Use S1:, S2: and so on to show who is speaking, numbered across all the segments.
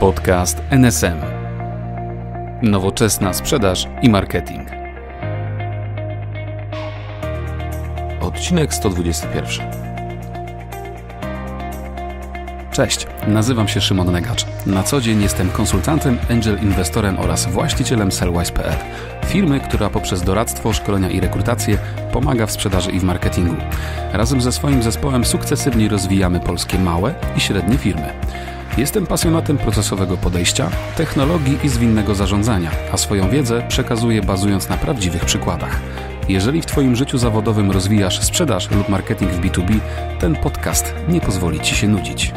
S1: Podcast NSM. Nowoczesna sprzedaż i marketing. Odcinek 121. Cześć, nazywam się Szymon Negacz. Na co dzień jestem konsultantem, angel inwestorem oraz właścicielem Sellwise.pl, firmy, która poprzez doradztwo, szkolenia i rekrutację pomaga w sprzedaży i w marketingu. Razem ze swoim zespołem sukcesywnie rozwijamy polskie małe i średnie firmy. Jestem pasjonatem procesowego podejścia, technologii i zwinnego zarządzania, a swoją wiedzę przekazuję bazując na prawdziwych przykładach. Jeżeli w Twoim życiu zawodowym rozwijasz sprzedaż lub marketing w B2B, ten podcast nie pozwoli Ci się nudzić.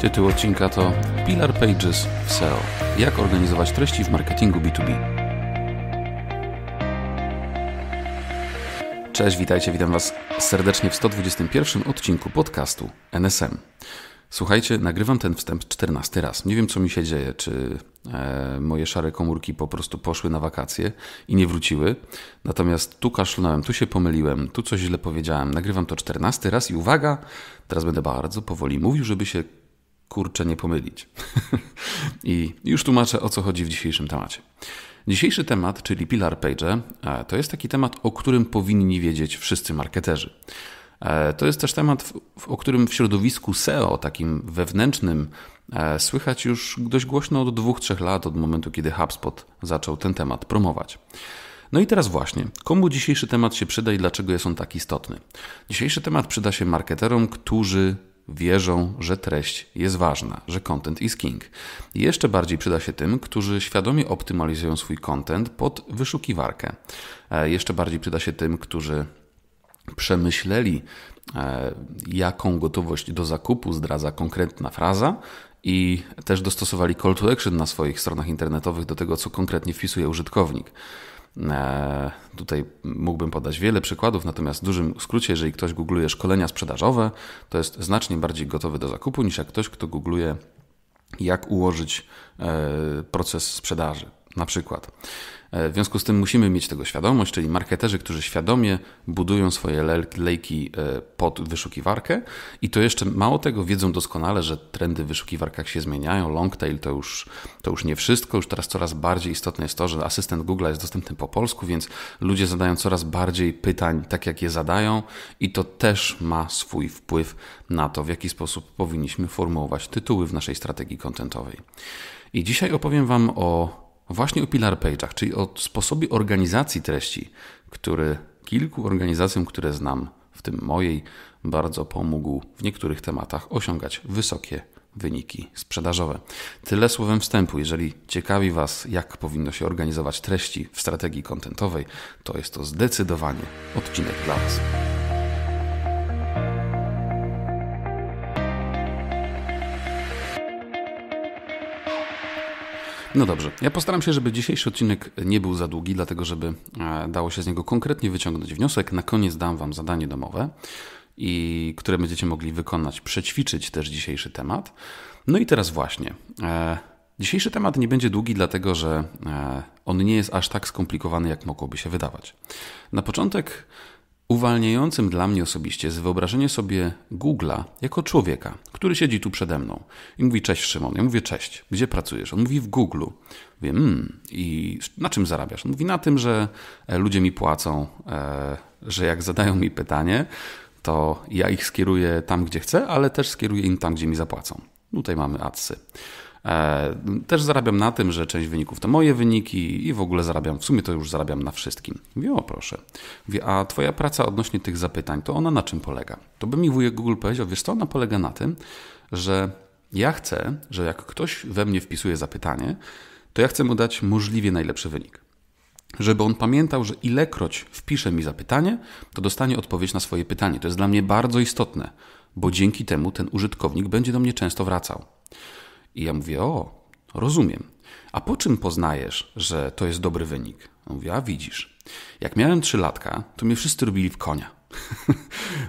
S1: Tytuł odcinka to Pillar Pages w SEO. Jak organizować treści w marketingu B2B. Cześć, witajcie, witam Was serdecznie w 121 odcinku podcastu NSM. Słuchajcie, nagrywam ten wstęp 14 raz. Nie wiem, co mi się dzieje, czy e, moje szare komórki po prostu poszły na wakacje i nie wróciły. Natomiast tu kaszlnąłem, tu się pomyliłem, tu coś źle powiedziałem. Nagrywam to 14 raz i uwaga, teraz będę bardzo powoli mówił, żeby się kurczę nie pomylić. I już tłumaczę, o co chodzi w dzisiejszym temacie. Dzisiejszy temat, czyli Pilar Page, e, to jest taki temat, o którym powinni wiedzieć wszyscy marketerzy. E, to jest też temat, o którym w środowisku SEO, takim wewnętrznym, e, słychać już dość głośno od dwóch, trzech lat, od momentu, kiedy HubSpot zaczął ten temat promować. No i teraz właśnie, komu dzisiejszy temat się przyda i dlaczego jest on tak istotny? Dzisiejszy temat przyda się marketerom, którzy wierzą, że treść jest ważna, że content is king. I jeszcze bardziej przyda się tym, którzy świadomie optymalizują swój content pod wyszukiwarkę. E, jeszcze bardziej przyda się tym, którzy przemyśleli, e, jaką gotowość do zakupu zdradza konkretna fraza i też dostosowali call to action na swoich stronach internetowych do tego, co konkretnie wpisuje użytkownik. E, tutaj mógłbym podać wiele przykładów, natomiast w dużym skrócie, jeżeli ktoś googluje szkolenia sprzedażowe, to jest znacznie bardziej gotowy do zakupu niż jak ktoś, kto googluje jak ułożyć e, proces sprzedaży. Na przykład. E, w związku z tym musimy mieć tego świadomość, czyli marketerzy, którzy świadomie budują swoje lejki e, pod wyszukiwarkę i to jeszcze mało tego wiedzą doskonale, że trendy w wyszukiwarkach się zmieniają. Longtail to już, to już nie wszystko, już teraz coraz bardziej istotne jest to, że asystent Google jest dostępny po polsku, więc ludzie zadają coraz bardziej pytań tak, jak je zadają i to też ma swój wpływ na to, w jaki sposób powinniśmy formułować tytuły w naszej strategii kontentowej. I dzisiaj opowiem Wam o właśnie o pillar page'ach, czyli o sposobie organizacji treści, który kilku organizacjom, które znam, w tym mojej, bardzo pomógł w niektórych tematach osiągać wysokie wyniki sprzedażowe. Tyle słowem wstępu. Jeżeli ciekawi Was, jak powinno się organizować treści w strategii kontentowej, to jest to zdecydowanie odcinek dla Was. No dobrze. Ja postaram się, żeby dzisiejszy odcinek nie był za długi, dlatego żeby e, dało się z niego konkretnie wyciągnąć wniosek. Na koniec dam Wam zadanie domowe, i które będziecie mogli wykonać, przećwiczyć też dzisiejszy temat. No i teraz właśnie. E, dzisiejszy temat nie będzie długi, dlatego że e, on nie jest aż tak skomplikowany, jak mogłoby się wydawać. Na początek Uwalniającym dla mnie osobiście jest wyobrażenie sobie Google'a jako człowieka, który siedzi tu przede mną i mówi cześć Szymon. Ja mówię cześć, gdzie pracujesz? On mówi w Google'u. Wiem, mmm, i na czym zarabiasz? On mówi na tym, że e, ludzie mi płacą, e, że jak zadają mi pytanie, to ja ich skieruję tam, gdzie chcę, ale też skieruję im tam, gdzie mi zapłacą. Tutaj mamy adsy. E, też zarabiam na tym, że część wyników to moje wyniki i w ogóle zarabiam, w sumie to już zarabiam na wszystkim. Mówię, o proszę. Mówię, a twoja praca odnośnie tych zapytań, to ona na czym polega? To by mi wujek Google powiedział, wiesz co, ona polega na tym, że ja chcę, że jak ktoś we mnie wpisuje zapytanie, to ja chcę mu dać możliwie najlepszy wynik. Żeby on pamiętał, że ilekroć wpisze mi zapytanie, to dostanie odpowiedź na swoje pytanie. To jest dla mnie bardzo istotne, bo dzięki temu ten użytkownik będzie do mnie często wracał. I ja mówię, o, rozumiem. A po czym poznajesz, że to jest dobry wynik? On mówi, a widzisz, jak miałem 3 latka, to mnie wszyscy robili w konia.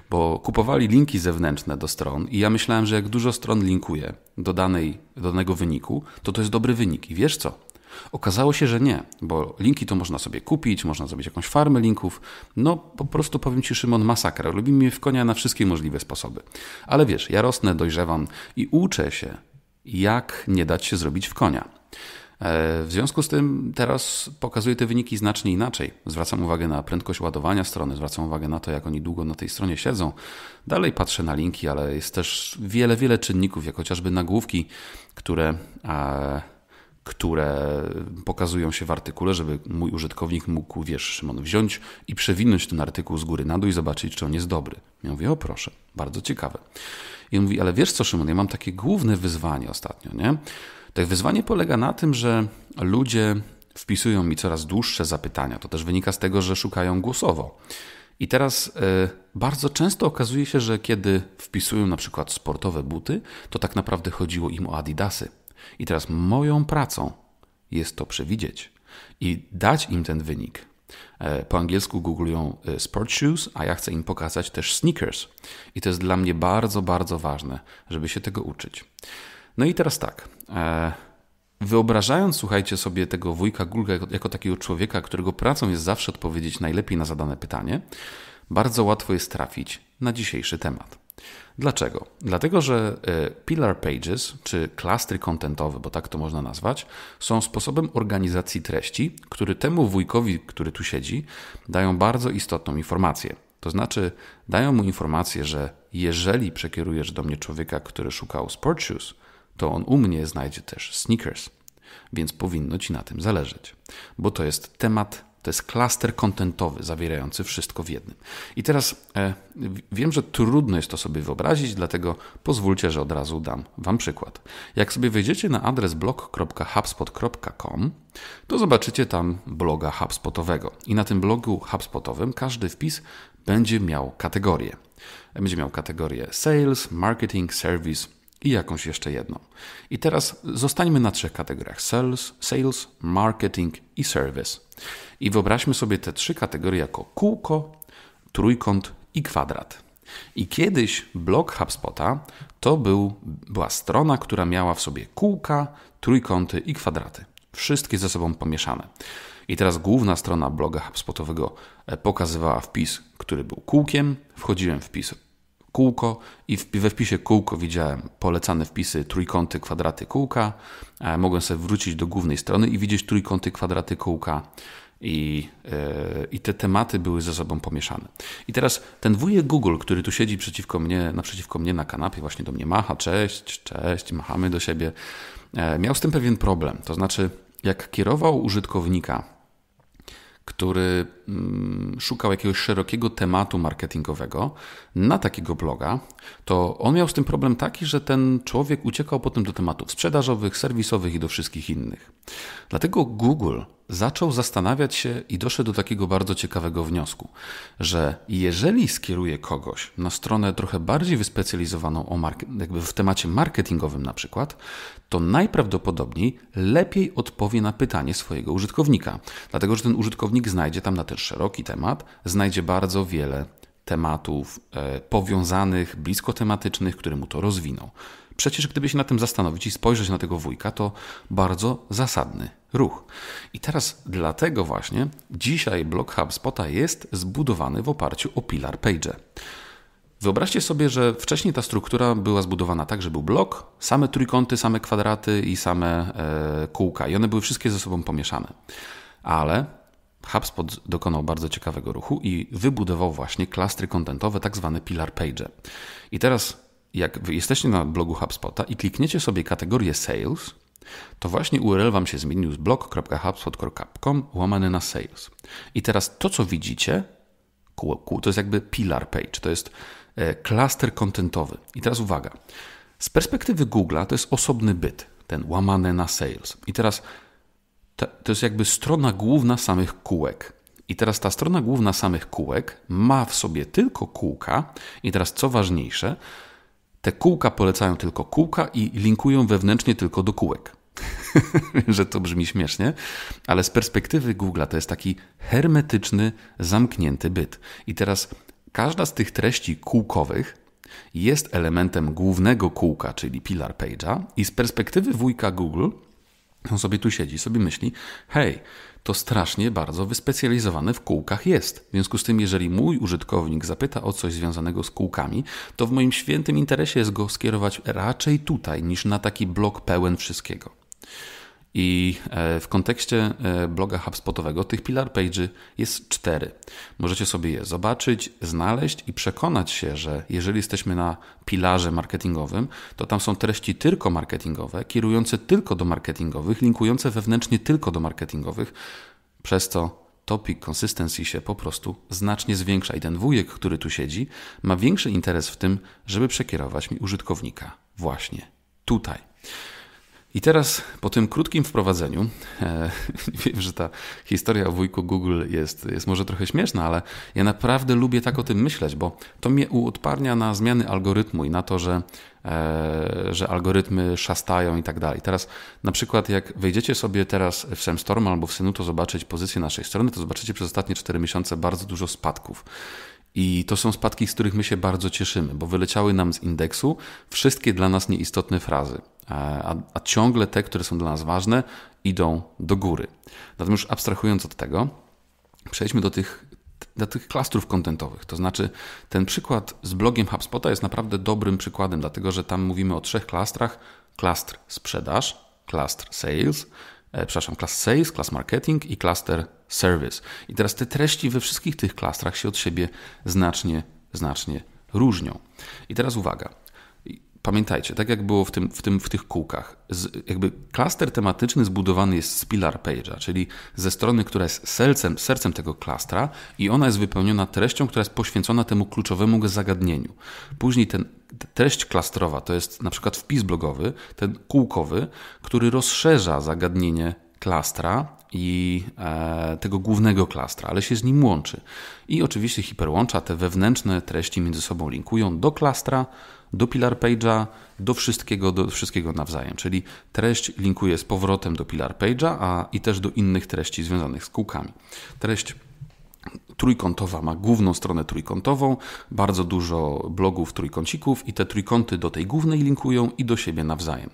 S1: Bo kupowali linki zewnętrzne do stron i ja myślałem, że jak dużo stron linkuje do, danej, do danego wyniku, to to jest dobry wynik. I wiesz co? Okazało się, że nie, bo linki to można sobie kupić, można zrobić jakąś farmę linków. No po prostu powiem Ci Szymon masakra. Lubi mnie w konia na wszystkie możliwe sposoby. Ale wiesz, ja rosnę, dojrzewam i uczę się jak nie dać się zrobić w konia. E, w związku z tym teraz pokazuję te wyniki znacznie inaczej. Zwracam uwagę na prędkość ładowania strony, zwracam uwagę na to, jak oni długo na tej stronie siedzą. Dalej patrzę na linki, ale jest też wiele, wiele czynników, jak chociażby nagłówki, które e, które pokazują się w artykule, żeby mój użytkownik mógł, wiesz, Szymon, wziąć i przewinąć ten artykuł z góry na dół i zobaczyć, czy on jest dobry. Ja mówię, o proszę, bardzo ciekawe. I on mówi, ale wiesz co, Szymon, ja mam takie główne wyzwanie ostatnio, nie? To wyzwanie polega na tym, że ludzie wpisują mi coraz dłuższe zapytania. To też wynika z tego, że szukają głosowo. I teraz y, bardzo często okazuje się, że kiedy wpisują na przykład sportowe buty, to tak naprawdę chodziło im o Adidasy. I teraz moją pracą jest to przewidzieć i dać im ten wynik. E, po angielsku googlują e, sport shoes, a ja chcę im pokazać też sneakers. I to jest dla mnie bardzo, bardzo ważne, żeby się tego uczyć. No i teraz tak. E, wyobrażając, słuchajcie sobie tego wujka Gulga jako, jako takiego człowieka, którego pracą jest zawsze odpowiedzieć najlepiej na zadane pytanie, bardzo łatwo jest trafić na dzisiejszy temat. Dlaczego? Dlatego, że e, pillar pages, czy klastry kontentowe, bo tak to można nazwać, są sposobem organizacji treści, który temu wujkowi, który tu siedzi, dają bardzo istotną informację. To znaczy, dają mu informację, że jeżeli przekierujesz do mnie człowieka, który szukał sport shoes, to on u mnie znajdzie też sneakers. Więc powinno ci na tym zależeć, bo to jest temat to jest klaster kontentowy zawierający wszystko w jednym. I teraz e, wiem, że trudno jest to sobie wyobrazić, dlatego pozwólcie, że od razu dam Wam przykład. Jak sobie wejdziecie na adres blog.hubspot.com, to zobaczycie tam bloga HubSpotowego. I na tym blogu HubSpotowym każdy wpis będzie miał kategorię. Będzie miał kategorię Sales, Marketing, Service, i jakąś jeszcze jedną. I teraz zostańmy na trzech kategoriach: sales, sales, marketing i service. I wyobraźmy sobie te trzy kategorie jako kółko, trójkąt i kwadrat. I kiedyś blog HubSpota to był, była strona, która miała w sobie kółka, trójkąty i kwadraty. Wszystkie ze sobą pomieszane. I teraz główna strona bloga HubSpotowego e, pokazywała wpis, który był kółkiem. Wchodziłem w wpis kółko i we wpisie kółko widziałem polecane wpisy trójkąty, kwadraty, kółka. E, mogłem sobie wrócić do głównej strony i widzieć trójkąty, kwadraty, kółka. I, yy, I te tematy były ze sobą pomieszane. I teraz ten wujek Google, który tu siedzi przeciwko mnie, naprzeciwko mnie na kanapie, właśnie do mnie macha, cześć, cześć, machamy do siebie, e, miał z tym pewien problem. To znaczy, jak kierował użytkownika, który Mm, szukał jakiegoś szerokiego tematu marketingowego na takiego bloga, to on miał z tym problem taki, że ten człowiek uciekał potem do tematów sprzedażowych, serwisowych i do wszystkich innych. Dlatego Google zaczął zastanawiać się i doszedł do takiego bardzo ciekawego wniosku, że jeżeli skieruje kogoś na stronę trochę bardziej wyspecjalizowaną jakby w temacie marketingowym na przykład, to najprawdopodobniej lepiej odpowie na pytanie swojego użytkownika, dlatego że ten użytkownik znajdzie tam na te szeroki temat, znajdzie bardzo wiele tematów e, powiązanych, blisko tematycznych, które mu to rozwiną. Przecież gdyby się na tym zastanowić i spojrzeć na tego wujka, to bardzo zasadny ruch. I teraz dlatego właśnie dzisiaj blok HubSpota jest zbudowany w oparciu o Pilar page. Wyobraźcie sobie, że wcześniej ta struktura była zbudowana tak, że był blok, same trójkąty, same kwadraty i same e, kółka, i one były wszystkie ze sobą pomieszane. Ale HubSpot dokonał bardzo ciekawego ruchu i wybudował właśnie klastry kontentowe, tak zwane pillar page. I teraz, jak jesteście na blogu HubSpota i klikniecie sobie kategorię sales, to właśnie URL Wam się zmienił z blog.hubspot.com łamany na sales. I teraz to, co widzicie, to jest jakby pillar page, to jest e, klaster kontentowy. I teraz uwaga, z perspektywy Google'a to jest osobny byt, ten łamany na sales. I teraz to jest jakby strona główna samych kółek. I teraz ta strona główna samych kółek ma w sobie tylko kółka. I teraz co ważniejsze, te kółka polecają tylko kółka i linkują wewnętrznie tylko do kółek. że to brzmi śmiesznie, ale z perspektywy Google'a to jest taki hermetyczny, zamknięty byt. I teraz każda z tych treści kółkowych jest elementem głównego kółka, czyli pilar page'a, i z perspektywy wujka Google on sobie tu siedzi, sobie myśli, hej, to strasznie bardzo wyspecjalizowane w kółkach jest. W związku z tym, jeżeli mój użytkownik zapyta o coś związanego z kółkami, to w moim świętym interesie jest go skierować raczej tutaj niż na taki blok pełen wszystkiego. I e, w kontekście e, bloga HubSpotowego tych pillar page'y jest cztery. Możecie sobie je zobaczyć, znaleźć i przekonać się, że jeżeli jesteśmy na pilarze marketingowym, to tam są treści tylko marketingowe, kierujące tylko do marketingowych, linkujące wewnętrznie tylko do marketingowych, przez co topic consistency się po prostu znacznie zwiększa i ten wujek, który tu siedzi, ma większy interes w tym, żeby przekierować mi użytkownika właśnie tutaj. I teraz po tym krótkim wprowadzeniu, e, wiem, że ta historia o wujku Google jest, jest może trochę śmieszna, ale ja naprawdę lubię tak o tym myśleć, bo to mnie uodparnia na zmiany algorytmu i na to, że, e, że algorytmy szastają i tak dalej. Teraz na przykład jak wejdziecie sobie teraz w Semstorm albo w Synu, to zobaczyć pozycję naszej strony, to zobaczycie przez ostatnie 4 miesiące bardzo dużo spadków. I to są spadki, z których my się bardzo cieszymy, bo wyleciały nam z indeksu wszystkie dla nas nieistotne frazy, e, a, a ciągle te, które są dla nas ważne, idą do góry. Natomiast abstrahując od tego, przejdźmy do tych, do tych klastrów kontentowych. To znaczy, ten przykład z blogiem HubSpota jest naprawdę dobrym przykładem, dlatego że tam mówimy o trzech klastrach: klastr sprzedaż, klastr sales, e, przepraszam, klastr sales, klastr marketing i klaster Service. I teraz te treści we wszystkich tych klastrach się od siebie znacznie, znacznie różnią. I teraz uwaga. Pamiętajcie, tak jak było w, tym, w, tym, w tych kółkach, z, jakby klaster tematyczny zbudowany jest z pillar page'a, czyli ze strony, która jest sercem, sercem tego klastra i ona jest wypełniona treścią, która jest poświęcona temu kluczowemu zagadnieniu. Później ten treść klastrowa to jest na przykład wpis blogowy, ten kółkowy, który rozszerza zagadnienie klastra i e, tego głównego klastra, ale się z nim łączy. I oczywiście hiperłącza te wewnętrzne treści między sobą linkują do klastra, do Pilar Page'a, do wszystkiego, do wszystkiego nawzajem. Czyli treść linkuje z powrotem do Pilar Page'a a, i też do innych treści związanych z kółkami. Treść trójkątowa ma główną stronę trójkątową, bardzo dużo blogów trójkącików i te trójkąty do tej głównej linkują i do siebie nawzajem.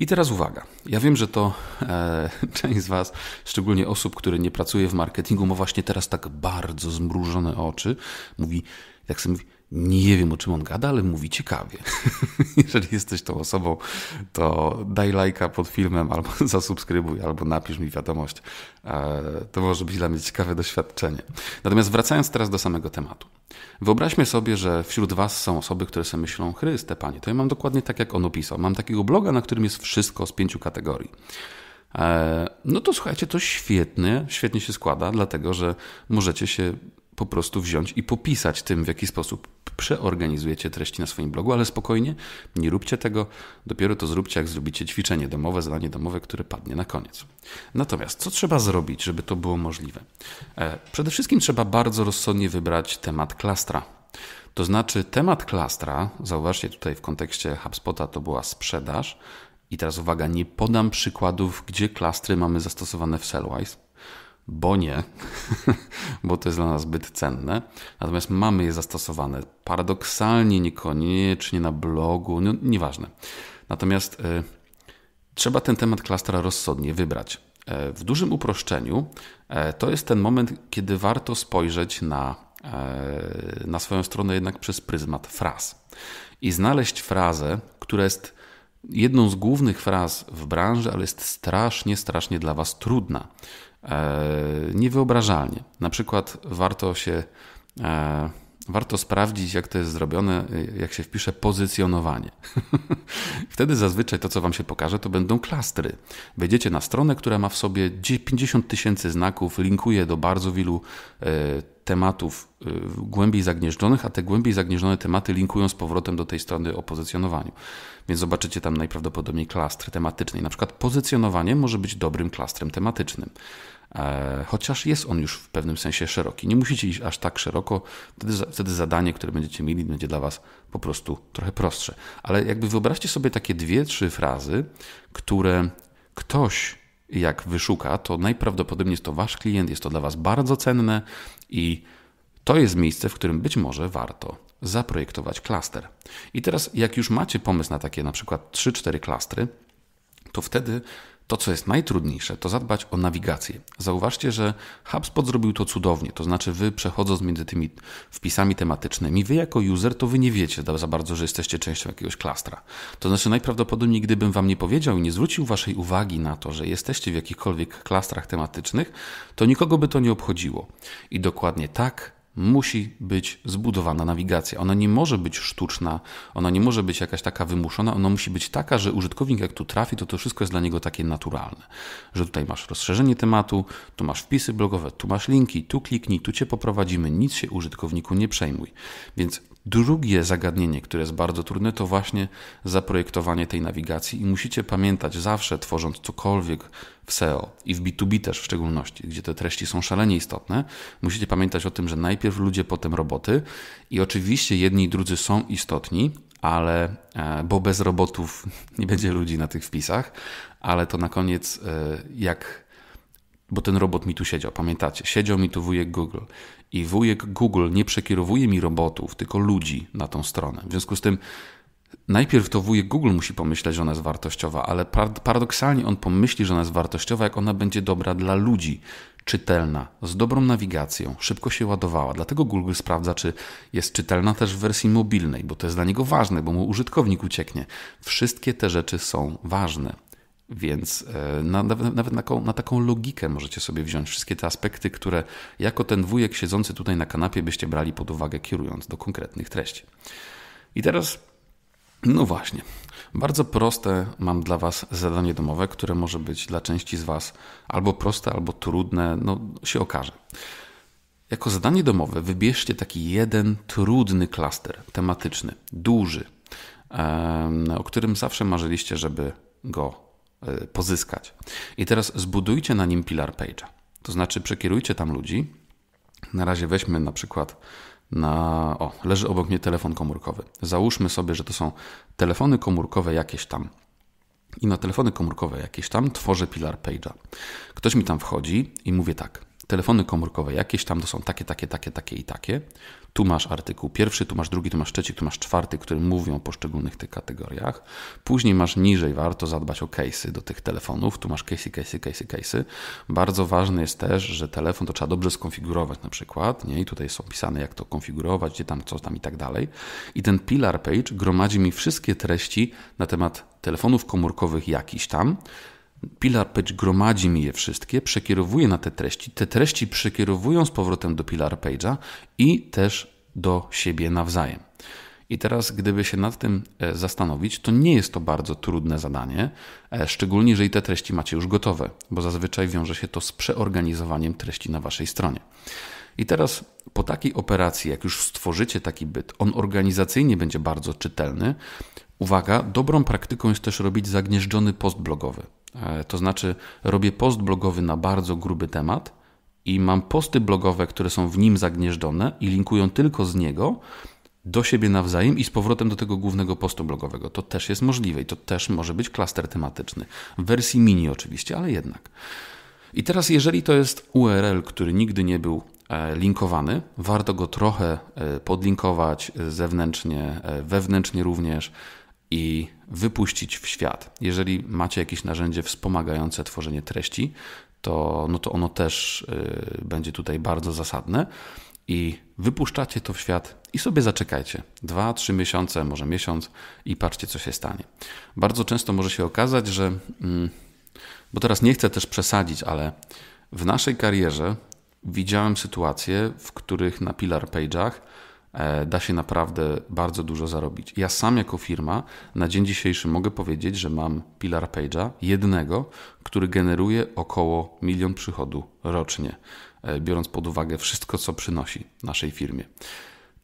S1: I teraz uwaga. Ja wiem, że to e, część z Was, szczególnie osób, które nie pracuje w marketingu, ma właśnie teraz tak bardzo zmrużone oczy. Mówi, jak sobie mówi, nie wiem o czym on gada, ale mówi ciekawie. Jeżeli jesteś tą osobą, to daj lajka pod filmem, albo zasubskrybuj, albo napisz mi wiadomość. E, to może być dla mnie ciekawe doświadczenie. Natomiast wracając teraz do samego tematu. Wyobraźmy sobie, że wśród Was są osoby, które sobie myślą, Chryste Panie, to ja mam dokładnie tak, jak on opisał. Mam takiego bloga, na którym jest wszystko z pięciu kategorii. E, no to słuchajcie, to świetnie, świetnie się składa, dlatego że możecie się po prostu wziąć i popisać tym, w jaki sposób przeorganizujecie treści na swoim blogu, ale spokojnie, nie róbcie tego, dopiero to zróbcie, jak zrobicie ćwiczenie domowe, zadanie domowe, które padnie na koniec. Natomiast co trzeba zrobić, żeby to było możliwe? E, przede wszystkim trzeba bardzo rozsądnie wybrać temat klastra. To znaczy temat klastra, zauważcie tutaj w kontekście HubSpota to była sprzedaż, i teraz uwaga, nie podam przykładów, gdzie klastry mamy zastosowane w Sellwise, bo nie, bo to jest dla nas zbyt cenne. Natomiast mamy je zastosowane paradoksalnie, niekoniecznie na blogu, no, nieważne. Natomiast y, trzeba ten temat klastra rozsądnie wybrać. Y, w dużym uproszczeniu y, to jest ten moment, kiedy warto spojrzeć na, y, na swoją stronę jednak przez pryzmat fraz i znaleźć frazę, która jest jedną z głównych fraz w branży, ale jest strasznie, strasznie dla Was trudna. E, niewyobrażalnie. Na przykład warto się e, warto sprawdzić, jak to jest zrobione, jak się wpisze pozycjonowanie. Wtedy zazwyczaj to, co Wam się pokaże, to będą klastry. Wejdziecie na stronę, która ma w sobie 50 tysięcy znaków, linkuje do bardzo wielu e, tematów głębiej zagnieżdżonych, a te głębiej zagnieżdżone tematy linkują z powrotem do tej strony o pozycjonowaniu. Więc zobaczycie tam najprawdopodobniej klastr tematyczny. na przykład pozycjonowanie może być dobrym klastrem tematycznym. E, chociaż jest on już w pewnym sensie szeroki. Nie musicie iść aż tak szeroko, wtedy, wtedy zadanie, które będziecie mieli, będzie dla Was po prostu trochę prostsze. Ale jakby wyobraźcie sobie takie dwie, trzy frazy, które ktoś jak wyszuka, to najprawdopodobniej jest to Wasz klient, jest to dla Was bardzo cenne i to jest miejsce, w którym być może warto zaprojektować klaster. I teraz, jak już macie pomysł na takie na przykład 3-4 klastry, to wtedy to, co jest najtrudniejsze, to zadbać o nawigację. Zauważcie, że HubSpot zrobił to cudownie, to znaczy wy przechodząc między tymi wpisami tematycznymi, wy jako user to wy nie wiecie za bardzo, że jesteście częścią jakiegoś klastra. To znaczy najprawdopodobniej gdybym wam nie powiedział i nie zwrócił waszej uwagi na to, że jesteście w jakichkolwiek klastrach tematycznych, to nikogo by to nie obchodziło. I dokładnie tak musi być zbudowana nawigacja. Ona nie może być sztuczna, ona nie może być jakaś taka wymuszona, ona musi być taka, że użytkownik jak tu trafi, to to wszystko jest dla niego takie naturalne. Że tutaj masz rozszerzenie tematu, tu masz wpisy blogowe, tu masz linki, tu kliknij, tu cię poprowadzimy, nic się użytkowniku nie przejmuj. Więc Drugie zagadnienie, które jest bardzo trudne, to właśnie zaprojektowanie tej nawigacji i musicie pamiętać zawsze, tworząc cokolwiek w SEO i w B2B też w szczególności, gdzie te treści są szalenie istotne, musicie pamiętać o tym, że najpierw ludzie, potem roboty i oczywiście jedni i drudzy są istotni, ale e, bo bez robotów nie będzie ludzi na tych wpisach, ale to na koniec e, jak bo ten robot mi tu siedział, pamiętacie? Siedział mi tu wujek Google i wujek Google nie przekierowuje mi robotów, tylko ludzi na tą stronę. W związku z tym najpierw to wujek Google musi pomyśleć, że ona jest wartościowa, ale paradoksalnie on pomyśli, że ona jest wartościowa, jak ona będzie dobra dla ludzi. Czytelna, z dobrą nawigacją, szybko się ładowała. Dlatego Google sprawdza, czy jest czytelna też w wersji mobilnej, bo to jest dla niego ważne, bo mu użytkownik ucieknie. Wszystkie te rzeczy są ważne. Więc e, na, nawet, nawet na, na, taką logikę możecie sobie wziąć wszystkie te aspekty, które jako ten wujek siedzący tutaj na kanapie byście brali pod uwagę, kierując do konkretnych treści. I teraz, no właśnie, bardzo proste mam dla Was zadanie domowe, które może być dla części z Was albo proste, albo trudne, no się okaże. Jako zadanie domowe wybierzcie taki jeden trudny klaster tematyczny, duży, o którym zawsze marzyliście, żeby go Y, pozyskać. I teraz zbudujcie na nim pilar page'a. To znaczy przekierujcie tam ludzi. Na razie weźmy na przykład na. O, leży obok mnie telefon komórkowy. Załóżmy sobie, że to są telefony komórkowe jakieś tam. I na telefony komórkowe jakieś tam tworzę pilar page'a. Ktoś mi tam wchodzi i mówię tak telefony komórkowe jakieś, tam to są takie, takie, takie, takie i takie. Tu masz artykuł pierwszy, tu masz drugi, tu masz trzeci, tu masz czwarty, który mówią o poszczególnych tych kategoriach. Później masz niżej, warto zadbać o case'y do tych telefonów. Tu masz case'y, case'y, case'y, case'y. Bardzo ważne jest też, że telefon to trzeba dobrze skonfigurować na przykład, nie? I tutaj są pisane jak to konfigurować, gdzie tam, co tam i tak dalej. I ten pillar page gromadzi mi wszystkie treści na temat telefonów komórkowych jakiś tam, Pilar Page gromadzi mi je wszystkie, przekierowuje na te treści. Te treści przekierowują z powrotem do Pilar Page'a i też do siebie nawzajem. I teraz, gdyby się nad tym e, zastanowić, to nie jest to bardzo trudne zadanie, e, szczególnie jeżeli te treści macie już gotowe, bo zazwyczaj wiąże się to z przeorganizowaniem treści na waszej stronie. I teraz po takiej operacji, jak już stworzycie taki byt, on organizacyjnie będzie bardzo czytelny. Uwaga, dobrą praktyką jest też robić zagnieżdżony post blogowy. E, to znaczy, robię post blogowy na bardzo gruby temat i mam posty blogowe, które są w nim zagnieżdżone i linkują tylko z niego do siebie nawzajem i z powrotem do tego głównego postu blogowego. To też jest możliwe i to też może być klaster tematyczny. W wersji mini oczywiście, ale jednak. I teraz, jeżeli to jest URL, który nigdy nie był e, linkowany, warto go trochę e, podlinkować zewnętrznie, wewnętrznie również i wypuścić w świat. Jeżeli macie jakieś narzędzie wspomagające tworzenie treści, to, no to ono też yy, będzie tutaj bardzo zasadne i wypuszczacie to w świat i sobie zaczekajcie. Dwa, trzy miesiące, może miesiąc i patrzcie, co się stanie. Bardzo często może się okazać, że, mm, bo teraz nie chcę też przesadzić, ale w naszej karierze widziałem sytuacje, w których na pillar page'ach E, da się naprawdę bardzo dużo zarobić. Ja sam jako firma na dzień dzisiejszy mogę powiedzieć, że mam Pilar Page'a, jednego, który generuje około milion przychodu rocznie, e, biorąc pod uwagę wszystko, co przynosi naszej firmie.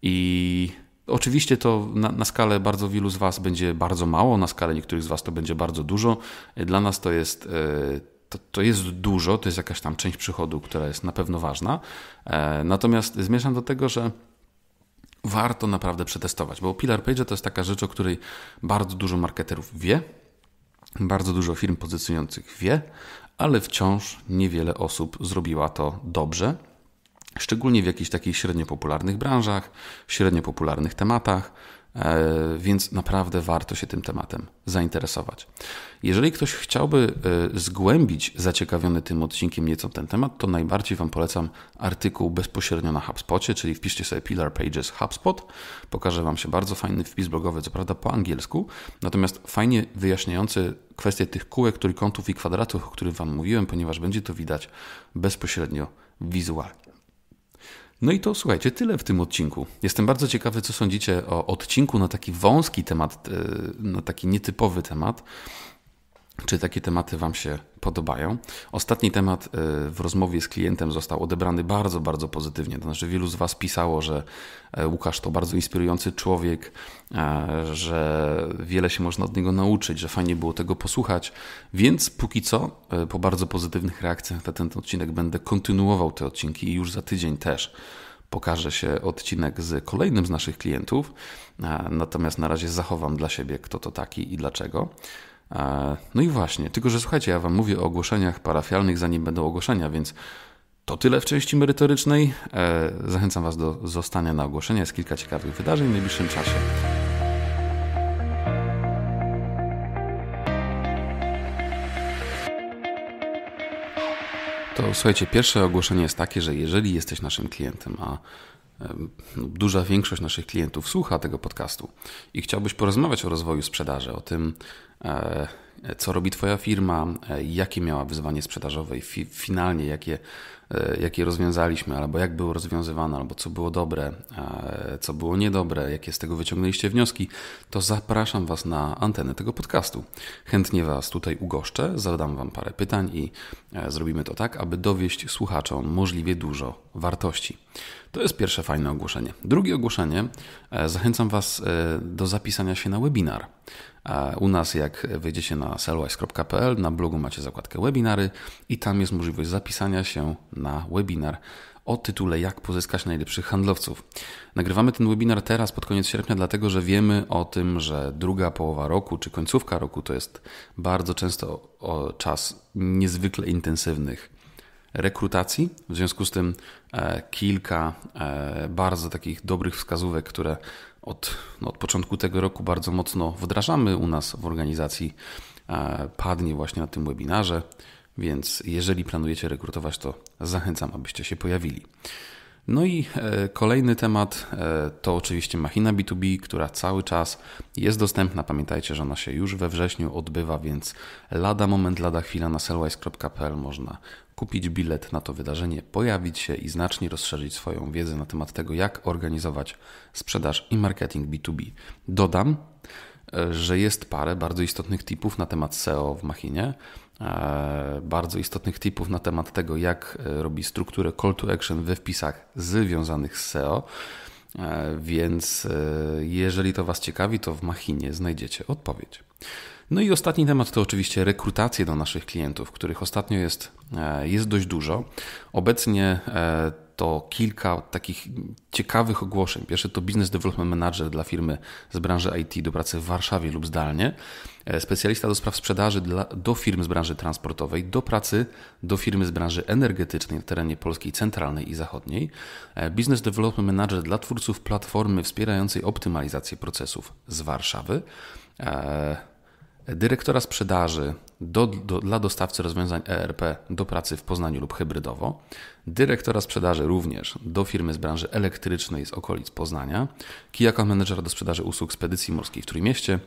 S1: I Oczywiście to na, na, skalę bardzo wielu z Was będzie bardzo mało, na skalę niektórych z Was to będzie bardzo dużo. E, dla nas to jest. To, to jest dużo, to jest jakaś tam część przychodu, która jest na pewno ważna. Natomiast zmierzam do tego, że warto naprawdę przetestować, bo Pillar Page to jest taka rzecz, o której bardzo dużo marketerów wie, bardzo dużo firm pozycjonujących wie, ale wciąż niewiele osób zrobiła to dobrze, szczególnie w jakichś takich średnio popularnych branżach, średnio popularnych tematach, E, więc naprawdę warto się tym tematem zainteresować. Jeżeli ktoś chciałby e, zgłębić zaciekawiony tym odcinkiem nieco ten temat, to najbardziej Wam polecam artykuł bezpośrednio na HubSpocie, czyli wpiszcie sobie Pillar Pages HubSpot. Pokażę Wam się bardzo fajny wpis blogowy, co prawda po angielsku, natomiast fajnie wyjaśniający kwestię tych kółek, trójkątów i kwadratów, o których Wam mówiłem, ponieważ będzie to widać bezpośrednio wizualnie. No i to słuchajcie, tyle w tym odcinku. Jestem bardzo ciekawy, co sądzicie o odcinku na taki wąski temat, e, na taki nietypowy temat czy takie tematy Wam się podobają. Ostatni temat y, w rozmowie z klientem został odebrany bardzo, bardzo pozytywnie. To znaczy, wielu z Was pisało, że e, Łukasz to bardzo inspirujący człowiek, e, że wiele się można od niego nauczyć, że fajnie było tego posłuchać. Więc póki co, e, po bardzo pozytywnych reakcjach na ten odcinek, będę kontynuował te odcinki i już za tydzień też pokaże się odcinek z kolejnym z naszych klientów. Natomiast na razie zachowam dla siebie, kto to taki i dlaczego. No i właśnie, tylko że słuchajcie, ja Wam mówię o ogłoszeniach parafialnych, zanim będą ogłoszenia, więc to tyle w części merytorycznej. E, zachęcam Was do zostania na ogłoszenia. Jest kilka ciekawych wydarzeń w najbliższym czasie. To słuchajcie, pierwsze ogłoszenie jest takie, że jeżeli jesteś naszym klientem, a duża większość naszych klientów słucha tego podcastu i chciałbyś porozmawiać o rozwoju sprzedaży, o tym, e, co robi Twoja firma, e, jakie miała wyzwanie sprzedażowe i finalnie jakie E, jakie rozwiązaliśmy, albo jak było rozwiązywane, albo co było dobre, co było niedobre, jakie z tego wyciągnęliście wnioski, to zapraszam Was na antenę tego podcastu. Chętnie Was tutaj ugoszczę, zadam Wam parę pytań i e, zrobimy to tak, aby dowieść słuchaczom możliwie dużo wartości. To jest pierwsze fajne ogłoszenie. Drugie ogłoszenie, e, zachęcam Was do zapisania się na webinar u nas, jak wejdziecie na sellwise.pl, na blogu macie zakładkę webinary i tam jest możliwość zapisania się na webinar o tytule Jak pozyskać najlepszych handlowców. Nagrywamy ten webinar teraz pod koniec sierpnia, dlatego że wiemy o tym, że druga połowa roku czy końcówka roku to jest bardzo często czas niezwykle intensywnych rekrutacji. W związku z tym e, kilka e, bardzo takich dobrych wskazówek, które od, no, od początku tego roku bardzo mocno wdrażamy u nas w organizacji, e, padnie właśnie na tym webinarze, więc jeżeli planujecie rekrutować, to zachęcam, abyście się pojawili. No i e, kolejny temat e, to oczywiście machina B2B, która cały czas jest dostępna. Pamiętajcie, że ona się już we wrześniu odbywa, więc lada moment, lada chwila na sellwise.pl można kupić bilet na to wydarzenie, pojawić się i znacznie rozszerzyć swoją wiedzę na temat tego, jak organizować sprzedaż i marketing B2B. Dodam, że jest parę bardzo istotnych tipów na temat SEO w Machinie, e, bardzo istotnych tipów na temat tego, jak e, robi strukturę call to action we wpisach związanych z SEO. E, więc jeżeli to Was ciekawi, to w Machinie znajdziecie odpowiedź. No i ostatni temat to oczywiście rekrutacje do naszych klientów, których ostatnio jest, jest dość dużo. Obecnie to kilka takich ciekawych ogłoszeń. Pierwsze to Business Development Manager dla firmy z branży IT do pracy w Warszawie lub zdalnie, e, specjalista do spraw sprzedaży dla, do firm z branży transportowej, do pracy do firmy z branży energetycznej na terenie Polski centralnej i zachodniej, e, Business Development Manager dla twórców platformy wspierającej optymalizację procesów z Warszawy, e, dyrektora sprzedaży do, do, dla dostawcy rozwiązań ERP do pracy w Poznaniu lub hybrydowo, dyrektora sprzedaży również do firmy z branży elektrycznej z okolic Poznania, kijaka menedżera do sprzedaży usług spedycji morskiej w Trójmieście,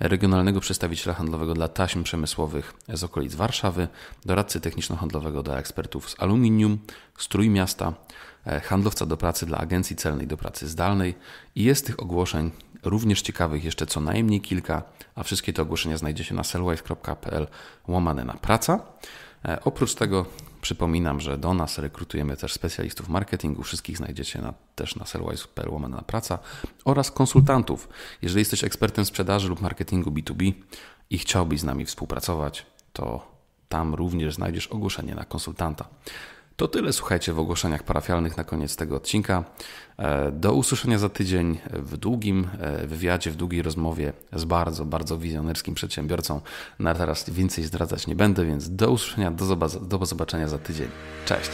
S1: regionalnego przedstawiciela handlowego dla taśm przemysłowych z okolic Warszawy, doradcy techniczno-handlowego dla ekspertów z aluminium, z Trójmiasta, e, handlowca do pracy dla agencji celnej do pracy zdalnej i jest tych ogłoszeń również ciekawych jeszcze co najmniej kilka, a wszystkie te ogłoszenia znajdziecie na sellwise.pl łamane na praca. E, oprócz tego przypominam, że do nas rekrutujemy też specjalistów marketingu, wszystkich znajdziecie na, też na sellwise.pl łamane na praca oraz konsultantów. Jeżeli jesteś ekspertem sprzedaży lub marketingu B2B i chciałbyś z nami współpracować, to tam również znajdziesz ogłoszenie na konsultanta. To tyle, słuchajcie, w ogłoszeniach parafialnych na koniec tego odcinka. E, do usłyszenia za tydzień w długim e, wywiadzie, w długiej rozmowie z bardzo, bardzo wizjonerskim przedsiębiorcą. Na no teraz więcej zdradzać nie będę, więc do usłyszenia, do, zobaczenia za tydzień. Cześć!